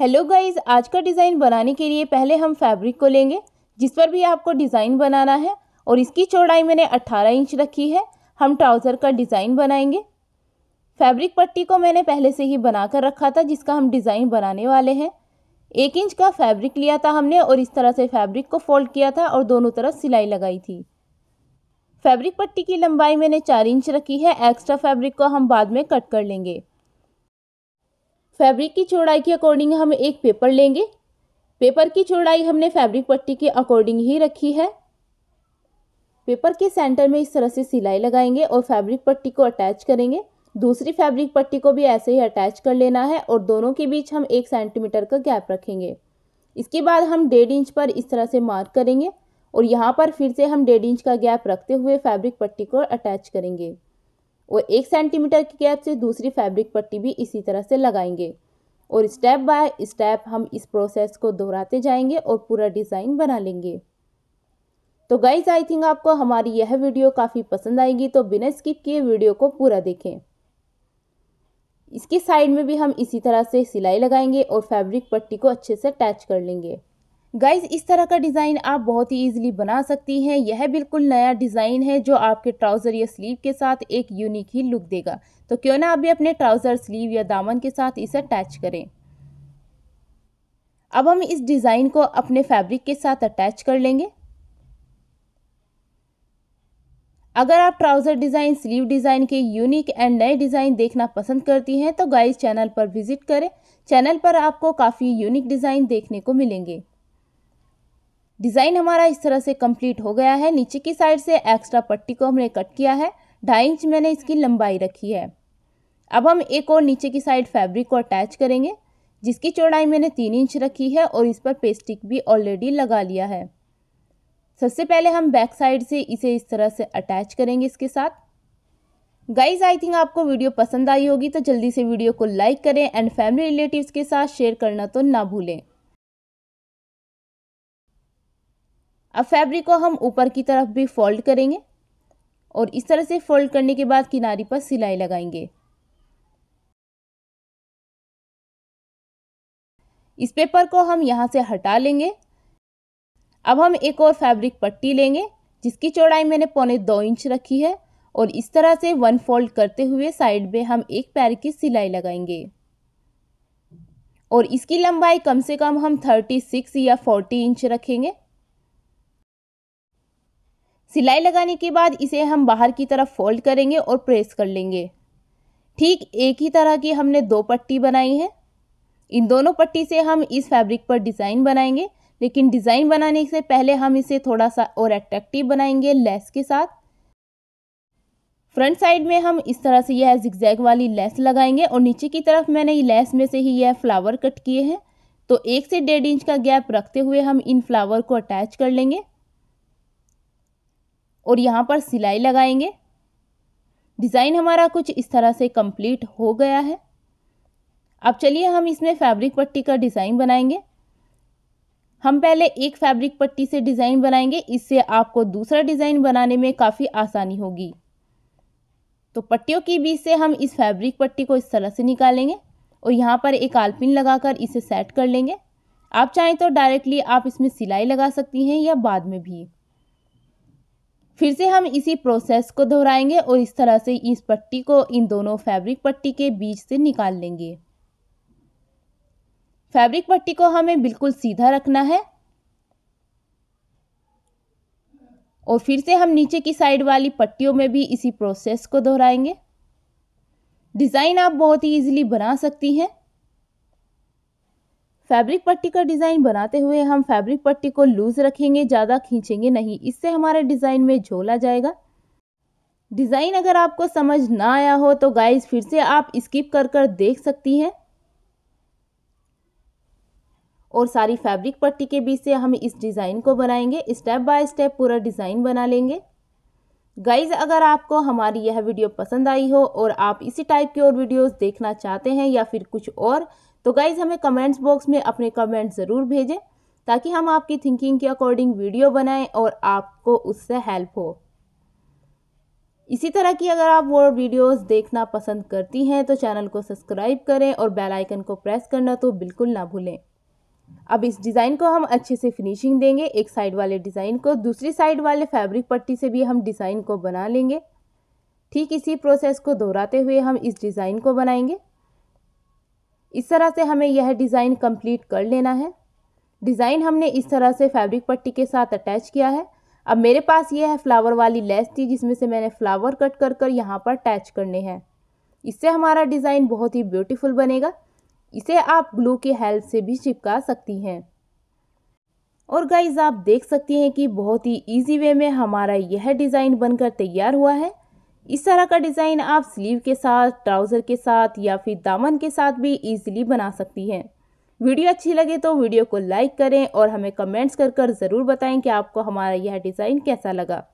hello guys आज का design बनाने के लिए पहले हम फैब्रिक को लेंगे जिस पर भी आपको डिज़ाइन बनाना है और इसकी चौड़ाई मैंने 18 इंच रखी है हम ट्राउज़र का डिज़ाइन बनाएंगे फैब्रिक पट्टी को मैंने पहले से ही बना कर रखा था जिसका हम डिज़ाइन बनाने वाले हैं एक इंच का फैब्रिक लिया था हमने और इस तरह से फैब्रिक को फोल्ड किया था और दोनों तरफ सिलाई लगाई थी फैब्रिक पट्टी की लंबाई मैंने चार इंच रखी है एक्स्ट्रा फैब्रिक को हम बाद में कट कर लेंगे फैब्रिक की चौड़ाई के अकॉर्डिंग हम एक पेपर लेंगे पेपर की चौड़ाई हमने फैब्रिक पट्टी के अकॉर्डिंग ही रखी है पेपर के सेंटर में इस तरह से सिलाई लगाएंगे और फैब्रिक पट्टी को अटैच करेंगे दूसरी फैब्रिक पट्टी को भी ऐसे ही अटैच कर लेना है और दोनों के बीच हम एक सेंटीमीटर का गैप रखेंगे इसके बाद हम डेढ़ इंच पर इस तरह से मार्क करेंगे और यहाँ पर फिर से हम डेढ़ इंच का गैप रखते हुए फैब्रिक पट्टी को अटैच करेंगे और एक सेंटीमीटर की गैप से दूसरी फैब्रिक पट्टी भी इसी तरह से लगाएंगे और स्टेप बाय स्टेप हम इस प्रोसेस को दोहराते जाएंगे और पूरा डिज़ाइन बना लेंगे तो गाइज आई थिंक आपको हमारी यह वीडियो काफ़ी पसंद आएगी तो बिना स्किप किए वीडियो को पूरा देखें इसके साइड में भी हम इसी तरह से सिलाई लगाएंगे और फैब्रिक पट्टी को अच्छे से अटैच कर लेंगे गाइज इस तरह का डिज़ाइन आप बहुत ही इजीली बना सकती हैं यह बिल्कुल नया डिज़ाइन है जो आपके ट्राउज़र या स्लीव के साथ एक यूनिक ही लुक देगा तो क्यों ना आप भी अपने ट्राउज़र स्लीव या दामन के साथ इसे अटैच करें अब हम इस डिज़ाइन को अपने फैब्रिक के साथ अटैच कर लेंगे अगर आप ट्राउज़र डिज़ाइन स्लीव डिज़ाइन के यूनिक एंड नए डिज़ाइन देखना पसंद करती हैं तो गाइज चैनल पर विजिट करें चैनल पर आपको काफ़ी यूनिक डिज़ाइन देखने को मिलेंगे डिज़ाइन हमारा इस तरह से कंप्लीट हो गया है नीचे की साइड से एक्स्ट्रा पट्टी को हमने कट किया है ढाई इंच मैंने इसकी लंबाई रखी है अब हम एक और नीचे की साइड फैब्रिक को अटैच करेंगे जिसकी चौड़ाई मैंने तीन इंच रखी है और इस पर पेस्टिक भी ऑलरेडी लगा लिया है सबसे पहले हम बैक साइड से इसे इस तरह से अटैच करेंगे इसके साथ गाइज आई थिंक आपको वीडियो पसंद आई होगी तो जल्दी से वीडियो को लाइक करें एंड फैमिली रिलेटिव्स के साथ शेयर करना तो ना भूलें अब फैब्रिक को हम ऊपर की तरफ भी फोल्ड करेंगे और इस तरह से फोल्ड करने के बाद किनारी पर सिलाई लगाएंगे इस पेपर को हम यहाँ से हटा लेंगे अब हम एक और फैब्रिक पट्टी लेंगे जिसकी चौड़ाई मैंने पौने दो इंच रखी है और इस तरह से वन फोल्ड करते हुए साइड में हम एक पैर की सिलाई लगाएंगे और इसकी लंबाई कम से कम हम थर्टी सिक्स या फोर्टी इंच रखेंगे सिलाई लगाने के बाद इसे हम बाहर की तरफ फोल्ड करेंगे और प्रेस कर लेंगे ठीक एक ही तरह की हमने दो पट्टी बनाई है इन दोनों पट्टी से हम इस फैब्रिक पर डिज़ाइन बनाएंगे लेकिन डिज़ाइन बनाने से पहले हम इसे थोड़ा सा और अट्रैक्टिव बनाएंगे लेस के साथ फ्रंट साइड में हम इस तरह से यह जिगजैग वाली लेस लगाएंगे और नीचे की तरफ मैंने लेस में से ही यह फ्लावर कट किए हैं तो एक से डेढ़ इंच का गैप रखते हुए हम इन फ्लावर को अटैच कर लेंगे और यहाँ पर सिलाई लगाएंगे डिज़ाइन हमारा कुछ इस तरह से कंप्लीट हो गया है अब चलिए हम इसमें फैब्रिक पट्टी का डिज़ाइन बनाएंगे हम पहले एक फैब्रिक पट्टी से डिज़ाइन बनाएंगे इससे आपको दूसरा डिज़ाइन बनाने में काफ़ी आसानी होगी तो पट्टियों के बीच से हम इस फैब्रिक पट्टी को इस तरह से निकालेंगे और यहाँ पर एक आलपिन लगाकर इसे सेट कर लेंगे आप चाहें तो डायरेक्टली आप इसमें सिलाई लगा सकती हैं या बाद में भी फिर से हम इसी प्रोसेस को दोहराएंगे और इस तरह से इस पट्टी को इन दोनों फैब्रिक पट्टी के बीच से निकाल लेंगे फैब्रिक पट्टी को हमें बिल्कुल सीधा रखना है और फिर से हम नीचे की साइड वाली पट्टियों में भी इसी प्रोसेस को दोहराएंगे डिज़ाइन आप बहुत ही इजीली बना सकती हैं फैब्रिक पट्टी का डिज़ाइन बनाते हुए हम फैब्रिक पट्टी को लूज़ रखेंगे ज़्यादा खींचेंगे नहीं इससे हमारे डिज़ाइन में झोला जाएगा डिज़ाइन अगर आपको समझ ना आया हो तो गाइज फिर से आप स्किप कर कर देख सकती हैं और सारी फैब्रिक पट्टी के बीच से हम इस डिज़ाइन को बनाएंगे स्टेप बाय स्टेप पूरा डिज़ाइन बना लेंगे गाइज अगर आपको हमारी यह वीडियो पसंद आई हो और आप इसी टाइप की और वीडियोस देखना चाहते हैं या फिर कुछ और तो गाइज़ हमें कमेंट्स बॉक्स में अपने कमेंट ज़रूर भेजें ताकि हम आपकी थिंकिंग के अकॉर्डिंग वीडियो बनाएं और आपको उससे हेल्प हो इसी तरह की अगर आप वो वीडियोस देखना पसंद करती हैं तो चैनल को सब्सक्राइब करें और बेल आइकन को प्रेस करना तो बिल्कुल ना भूलें अब इस डिज़ाइन को हम अच्छे से फिनिशिंग देंगे एक साइड वाले डिज़ाइन को दूसरी साइड वाले फैब्रिक पट्टी से भी हम डिज़ाइन को बना लेंगे ठीक इसी प्रोसेस को दोहराते हुए हम इस डिज़ाइन को बनाएंगे इस तरह से हमें यह डिज़ाइन कंप्लीट कर लेना है डिज़ाइन हमने इस तरह से फैब्रिक पट्टी के साथ अटैच किया है अब मेरे पास ये है फ्लावर वाली लेस थी जिसमें से मैंने फ्लावर कट कर कर यहाँ पर अटैच करने हैं इससे हमारा डिज़ाइन बहुत ही ब्यूटीफुल बनेगा इसे आप ग्लू की हेल्प से भी चिपका सकती हैं और गाइज आप देख सकती हैं कि बहुत ही इजी वे में हमारा यह डिज़ाइन बनकर तैयार हुआ है इस तरह का डिज़ाइन आप स्लीव के साथ ट्राउज़र के साथ या फिर दामन के साथ भी ईजिली बना सकती हैं वीडियो अच्छी लगे तो वीडियो को लाइक करें और हमें कमेंट्स कर कर ज़रूर बताएं कि आपको हमारा यह डिज़ाइन कैसा लगा